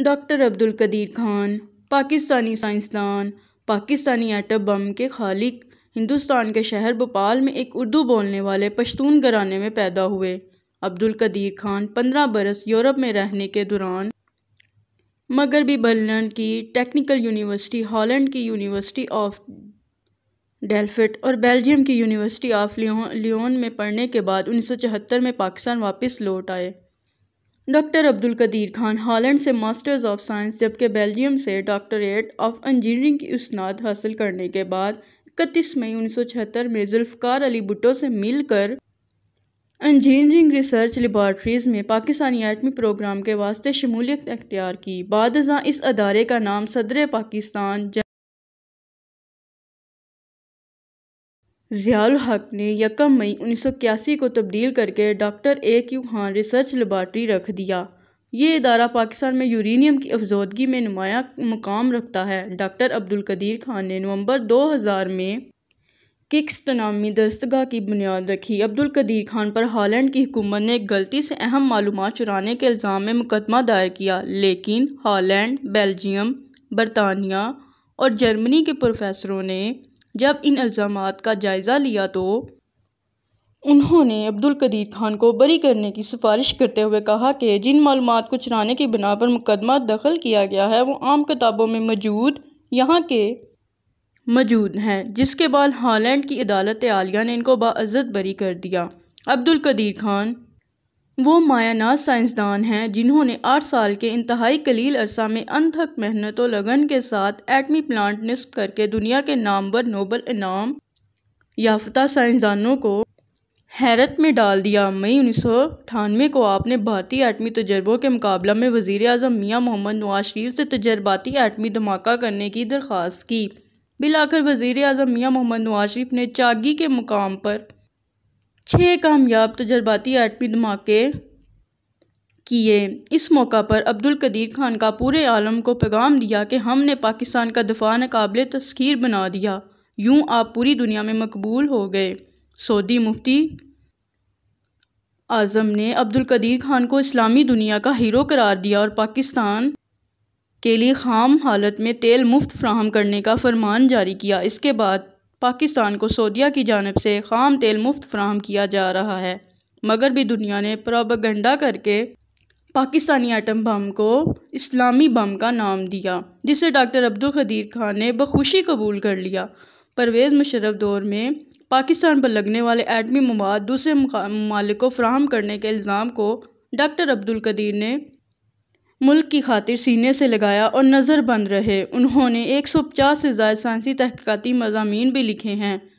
doctor Abdul Qadeer Khan Pakistani साइंसदान Pakistani atom bomb के खालिक हिंदुस्तान के शहर भोपाल में एक उर्दू बोलने वाले पश्तून घराने में पैदा हुए अब्दुल कदीर खान पंद्रह बरस यूरोप में रहने के दौरान मगरबी बर्लन की टेक्निकल यूनिवर्सिटी हॉलैंड की यूनिवर्सिटी ऑफ डेल्फिट और बेल्जियम की यूनिवर्सिटी ऑफ लियोन में पढ़ने के बाद उन्नीस में पाकिस्तान वापस लौट आए डॉक्टर अब्दुल कदीर खान हॉलैंड से मास्टर्स ऑफ साइंस जबकि बेल्जियम से डॉक्टरेट ऑफ इंजीनियरिंग की उसनाद हासिल करने के बाद इकतीस मई उन्नीस सौ छिहत्तर में जुल्फकार अली भुट्टो से मिलकर इंजीनियरिंग रिसर्च लेबार्ट्रीज में पाकिस्तानी एटमी प्रोग्राम के वास्ते शमूलियत अख्तियार की बाद इस अदारे का नाम सदर पाकिस्तान ज़ियाल हक़ ने यकम मई उन्नीस सौ इक्यासी को तब्दील करके doctor A Q Khan research laboratory रख दिया ये इदारा पाकिस्तान में यूरेनियम की अफजोदगी में नुमाया मुकाम रखता है डॉक्टर अब्दुल कदीर खान ने नवंबर 2000 में किक्स नामी दस्तगा की बुनियाद रखी अब्दुल कदीर खान पर हॉलैंड की हुकूमत ने गलती से अहम मालूम चुराने के इल्ज़ाम में मुकदमा दायर किया लेकिन हॉलैंड बेल्जियम बरतानिया और जर्मनी के प्रोफेसरों ने जब इन इल्ज़ाम का जायज़ा लिया तो उन्होंने अब्दुल कदीर खान को बरी करने की सिफारिश करते हुए कहा कि जिन मालूम को चुराने की बिना पर मुकदमा दखल किया गया है वो आम किताबों में मौजूद यहाँ के मौजूद हैं जिसके बाद हॉलैंड की अदालत आलिया ने इनको बाज़त बरी कर दिया अब्दुल कदीर खान वो मायानाज साइंसदान हैं जिन्होंने आठ साल के इंतहाई कलील अरसा में अनथक मेहनत और लगन के साथ एटमी प्लांट नस्ब करके दुनिया के नामवर नोबल इनाम याफ्ता साइंसदानों को हैरत में डाल दिया मई उन्नीस सौ अठानवे को आपने भारतीय एटमी तजर्बों के मुकाबला में वजीर अजम मियाँ मोहम्मद नवाज शरीफ से तजर्बाती एटमी धमाका करने की दरख्वास्त की बिलाकर वजीर अजम मियाँ मोहम्मद नवाज शरीफ ने चागी के मुकाम पर छः कामयाब तजर्बाती एटमी धमाके किए इस मौका पर अब्दुल कदीर खान का पूरे आलम को पैगाम दिया कि हमने पाकिस्तान का दफा नाकबिल तस्खीर बना दिया यूं आप पूरी दुनिया में मकबूल हो गए सऊदी मुफ्ती आज़म ने अब्दुल कदीर खान को इस्लामी दुनिया का हीरो करार दिया और पाकिस्तान के लिए खाम हालत में तेल मुफ्त फ्राहम करने का फरमान जारी किया इसके बाद पाकिस्तान को सऊदिया की जानब से खाम तेल मुफ्त फ्राहम किया जा रहा है मगर भी दुनिया ने प्राबगंडा करके पाकिस्तानी एटम बम को इस्लामी बम का नाम दिया जिसे डॉक्टर अब्दुल खदीर खान ने बखुशी कबूल कर लिया परवेज़ मुशरफ दौर में पाकिस्तान पर लगने वाले एटमी मवाद दूसरे ममालिक को फ्राहम करने के इल्ज़ाम को डॉक्टर अब्दुल कदीर ने मुल्क की खातिर सीने से लगाया और नज़र बंद रहे उन्होंने एक सौ पचास से ज्यादा साइंसी तहकीकती मजामी भी लिखे हैं